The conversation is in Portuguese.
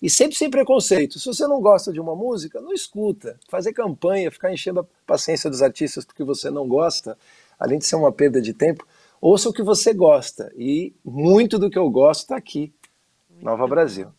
E sempre sem preconceito. Se você não gosta de uma música, não escuta. Fazer campanha, ficar enchendo a paciência dos artistas porque você não gosta, além de ser uma perda de tempo, ouça o que você gosta. E muito do que eu gosto está aqui, Nova Brasil.